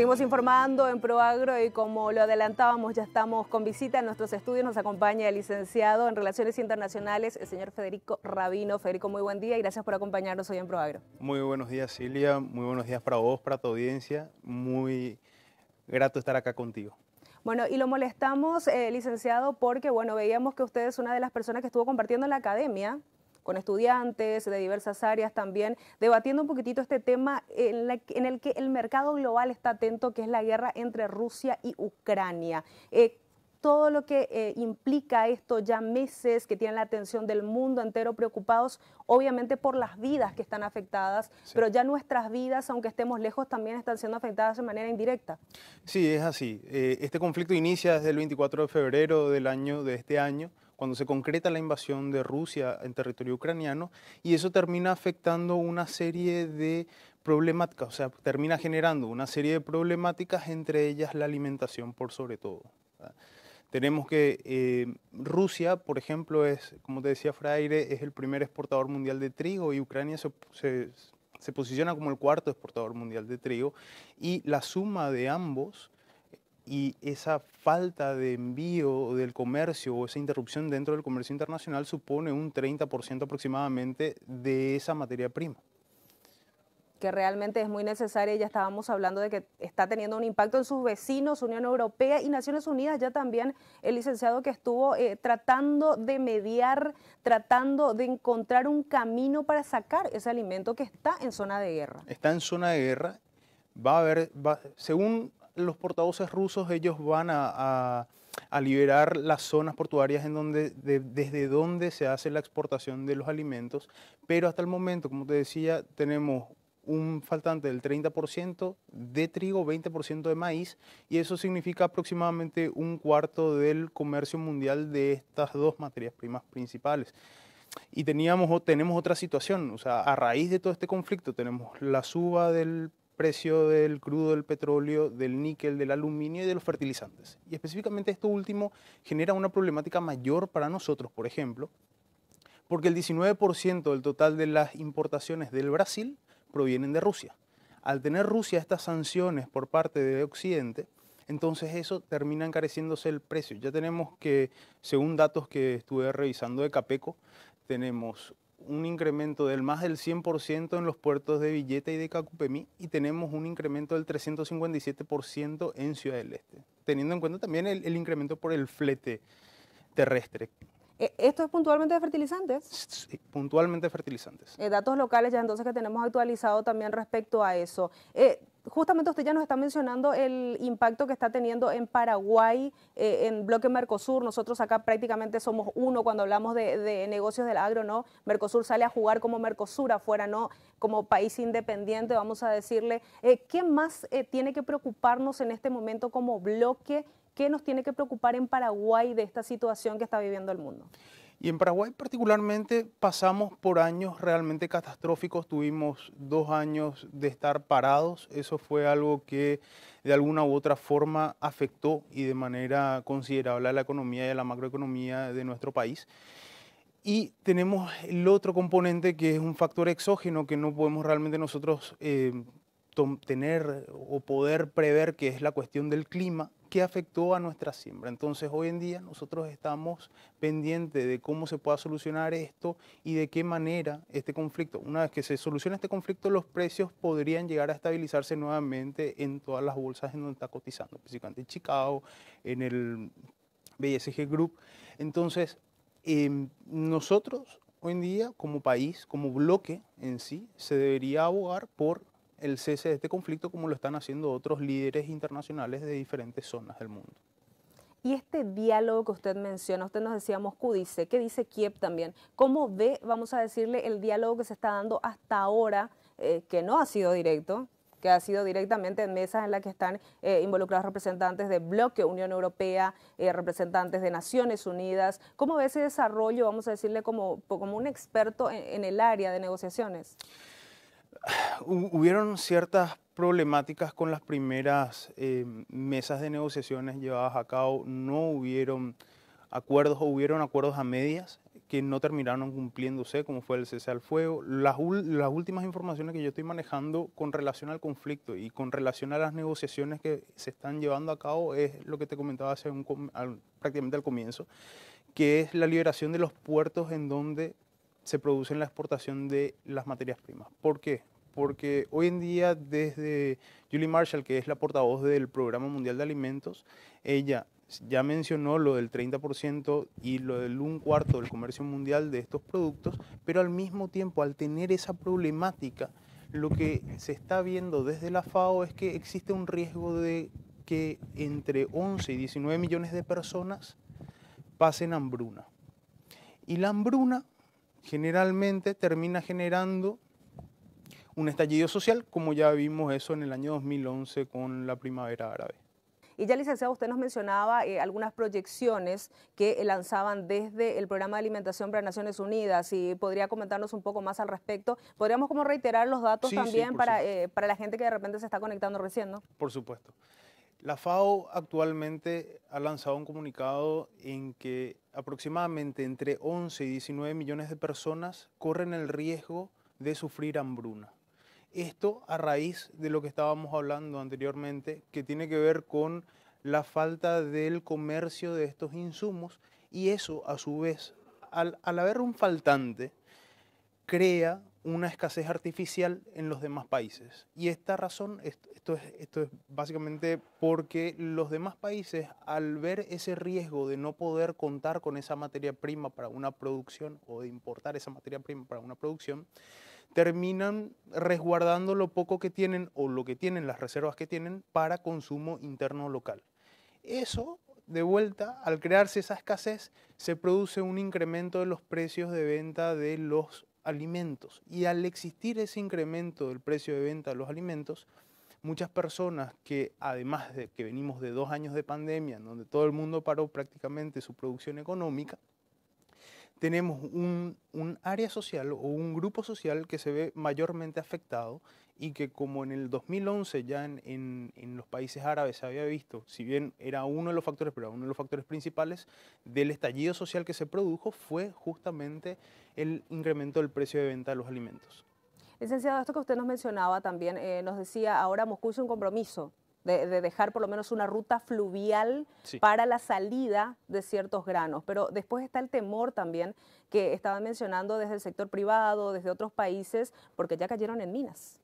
Seguimos informando en ProAgro y como lo adelantábamos, ya estamos con visita en nuestros estudios. Nos acompaña el licenciado en Relaciones Internacionales, el señor Federico Rabino. Federico, muy buen día y gracias por acompañarnos hoy en ProAgro. Muy buenos días, Silvia. Muy buenos días para vos, para tu audiencia. Muy grato estar acá contigo. Bueno, y lo molestamos, eh, licenciado, porque, bueno, veíamos que usted es una de las personas que estuvo compartiendo en la academia con estudiantes de diversas áreas también, debatiendo un poquitito este tema en, el que el mercado global está atento, que es la guerra entre Rusia y Ucrania. Eh, todo lo que eh, implica esto, ya meses que tienen la atención del mundo entero preocupados, obviamente por las vidas que están afectadas, pero ya nuestras vidas, aunque estemos lejos, también están siendo afectadas de manera indirecta. Sí, es así. Eh, este conflicto inicia desde el 24 de febrero del año, de este año, cuando se concreta la invasión de Rusia en territorio ucraniano y eso termina afectando una serie de problemáticas, o sea, termina generando una serie de problemáticas, entre ellas la alimentación por sobre todo. Tenemos que eh, Rusia, por ejemplo, es, como te decía Fraire, es el primer exportador mundial de trigo y Ucrania se, se posiciona como el cuarto exportador mundial de trigo y la suma de ambos y esa falta de envío del comercio o esa interrupción dentro del comercio internacional supone un 30% aproximadamente de esa materia prima. Que realmente es muy necesaria, ya estábamos hablando de que está teniendo un impacto en sus vecinos, Unión Europea y Naciones Unidas, ya también el licenciado que estuvo eh, tratando de mediar, tratando de encontrar un camino para sacar ese alimento que está en zona de guerra. Está en zona de guerra, va a haber, según los portavoces rusos, ellos van a, a, liberar las zonas portuarias en donde, desde donde se hace la exportación de los alimentos, pero hasta el momento, como te decía, tenemos un faltante del 30% de trigo, 20% de maíz, y eso significa aproximadamente un cuarto del comercio mundial de estas dos materias primas principales. Y teníamos, tenemos otra situación, o sea, a raíz de todo este conflicto tenemos la suba del precio del crudo, del petróleo, del níquel, del aluminio y de los fertilizantes. Y específicamente esto último genera una problemática mayor para nosotros, por ejemplo, porque el 19% del total de las importaciones del Brasil provienen de Rusia. Al tener Rusia estas sanciones por parte de Occidente, entonces eso termina encareciéndose el precio. Ya tenemos que, según datos que estuve revisando de Capeco, tenemos un incremento del más del 100% en los puertos de Villeta y de Cacupemí y tenemos un incremento del 357% en Ciudad del Este, teniendo en cuenta también el, incremento por el flete terrestre. E, ¿Esto es puntualmente de fertilizantes? Sí, eh, puntualmente fertilizantes. Eh, datos locales ya entonces que tenemos actualizado también respecto a eso. Eh, justamente usted ya nos está mencionando el impacto que está teniendo en Paraguay, eh, en bloque Mercosur. Nosotros acá prácticamente somos uno cuando hablamos de, negocios del agro, ¿no? Mercosur sale a jugar como Mercosur afuera, ¿no? Como país independiente, vamos a decirle. Eh, ¿Qué más eh, tiene que preocuparnos en este momento como bloque? ¿Qué nos tiene que preocupar en Paraguay de esta situación que está viviendo el mundo? Y en Paraguay particularmente pasamos por años realmente catastróficos, tuvimos dos años de estar parados, eso fue algo que de alguna u otra forma afectó y de manera considerable a la economía y a la macroeconomía de nuestro país. Y tenemos el otro componente que es un factor exógeno que no podemos realmente nosotros eh, tener o poder prever, que es la cuestión del clima que afectó a nuestra siembra. Entonces hoy en día nosotros estamos pendientes de cómo se pueda solucionar esto y de qué manera este conflicto, una vez que se solucione este conflicto, los precios podrían llegar a estabilizarse nuevamente en todas las bolsas en donde está cotizando, específicamente en Chicago, en el BSG Group. Entonces, em, nosotros hoy en día como país, como bloque en sí, se debería abogar por el cese de este conflicto como lo están haciendo otros líderes internacionales de diferentes zonas del mundo. Y este diálogo que usted menciona, usted nos decía Moscú dice, ¿qué dice Kiev también? ¿Cómo ve, vamos a decirle, el diálogo que se está dando hasta ahora, eh, que no ha sido directo, que ha sido directamente en mesas en las que están eh, involucrados representantes de bloque, Unión Europea, eh, representantes de Naciones Unidas? ¿Cómo ve ese desarrollo, vamos a decirle, como, un experto en el área de negociaciones? hubieron ciertas problemáticas con las primeras eh, mesas de negociaciones llevadas a cabo. No hubieron acuerdos o hubieron acuerdos a medias que no terminaron cumpliéndose, como fue el cese al fuego. Las, últimas informaciones que yo estoy manejando con relación al conflicto y con relación a las negociaciones que se están llevando a cabo es lo que te comentaba hace un, prácticamente al comienzo, que es la liberación de los puertos en donde se produce en la exportación de las materias primas. ¿Por qué? Porque hoy en día desde Julie Marshall, que es la portavoz del Programa Mundial de Alimentos, ella ya mencionó lo del 30% y lo del un cuarto del comercio mundial de estos productos, pero al mismo tiempo, al tener esa problemática, lo que se está viendo desde la FAO es que existe un riesgo de que entre 11 y 19 millones de personas pasen hambruna. Y la hambruna generalmente termina generando un estallido social, como ya vimos eso en el año 2011 con la primavera árabe. Y ya, licenciado, usted nos mencionaba eh, algunas proyecciones que lanzaban desde el programa de alimentación para Naciones Unidas. y podría comentarnos un poco más al respecto. Podríamos como reiterar los datos también para, eh, para la gente que de repente se está conectando recién, ¿no? Por supuesto. La FAO actualmente ha lanzado un comunicado en que aproximadamente entre 11 y 19 millones de personas corren el riesgo de sufrir hambruna. Esto a raíz de lo que estábamos hablando anteriormente, que tiene que ver con la falta del comercio de estos insumos y eso a su vez, al, haber un faltante, crea una escasez artificial en los demás países. Y esta razón, esto es, esto es básicamente porque los demás países, al ver ese riesgo de no poder contar con esa materia prima para una producción o de importar esa materia prima para una producción, terminan resguardando lo poco que tienen o lo que tienen, las reservas que tienen, para consumo interno local. Eso de vuelta, al crearse esa escasez, se produce un incremento de los precios de venta de los alimentos. Y al existir ese incremento del precio de venta de los alimentos, muchas personas que además de que venimos de dos años de pandemia, en donde todo el mundo paró prácticamente su producción económica, tenemos un, un área social o un grupo social que se ve mayormente afectado y que como en el 2011 ya en, los países árabes se había visto, si bien era uno de los factores, pero uno de los factores principales del estallido social que se produjo fue justamente el incremento del precio de venta de los alimentos. Licenciado, esto que usted nos mencionaba también, eh, nos decía, ahora Moscú hizo un compromiso de, dejar por lo menos una ruta fluvial para la salida de ciertos granos. Pero después está el temor también que estaba mencionando desde el sector privado, desde otros países, porque ya cayeron en minas.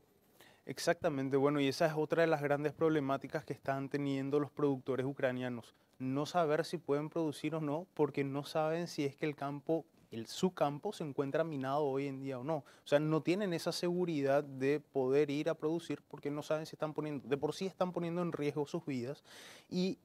Exactamente, bueno, y esa es otra de las grandes problemáticas que están teniendo los productores ucranianos, no saber si pueden producir o no, porque no saben si es que el campo, el, su campo se encuentra minado hoy en día o no. O sea, no tienen esa seguridad de poder ir a producir porque no saben si están poniendo, de por sí están poniendo en riesgo sus vidas. Y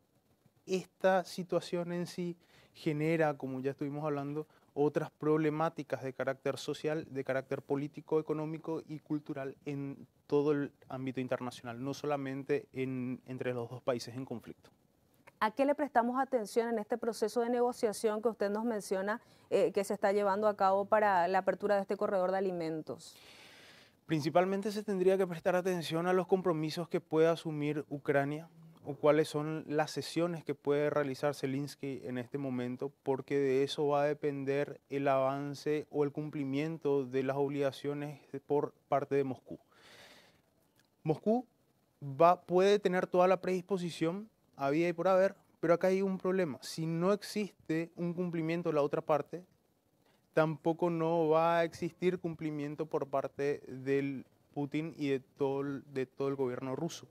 esta situación en sí genera, como ya estuvimos hablando, otras problemáticas de carácter social, de carácter político, económico y cultural en todo el ámbito internacional, no solamente entre los dos países en conflicto. ¿A qué le prestamos atención en este proceso de negociación que usted nos menciona eh, que se está llevando a cabo para la apertura de este corredor de alimentos? Principalmente se tendría que prestar atención a los compromisos que pueda asumir Ucrania o cuáles son las sesiones que puede realizar Zelensky en este momento, porque de eso va a depender el avance o el cumplimiento de las obligaciones por parte de Moscú. Moscú va, puede tener toda la predisposición, había y por haber, pero acá hay un problema. Si no existe un cumplimiento de la otra parte, tampoco no va a existir cumplimiento por parte del Putin y de todo el gobierno ruso.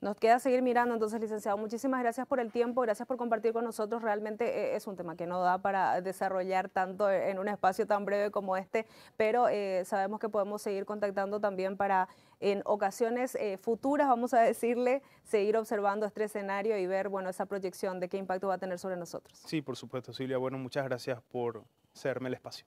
Nos queda seguir mirando, entonces, licenciado, muchísimas gracias por el tiempo, gracias por compartir con nosotros. Realmente eh, es un tema que no da para desarrollar tanto en un espacio tan breve como este, pero eh, sabemos que podemos seguir contactando también para en ocasiones eh, futuras, vamos a decirle, seguir observando este escenario y ver, bueno, esa proyección de qué impacto va a tener sobre nosotros. Sí, por supuesto, Silvia. Bueno, muchas gracias por cederme el espacio.